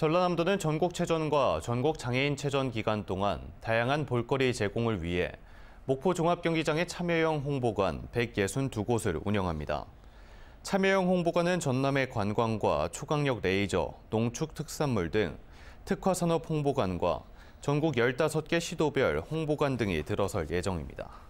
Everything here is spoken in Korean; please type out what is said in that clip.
전라남도는 전국체전과 전국장애인체전 기간 동안 다양한 볼거리 제공을 위해 목포종합경기장의 참여형 홍보관 162곳을 운영합니다. 참여형 홍보관은 전남의 관광과 초강력 레이저, 농축특산물 등 특화산업 홍보관과 전국 15개 시도별 홍보관 등이 들어설 예정입니다.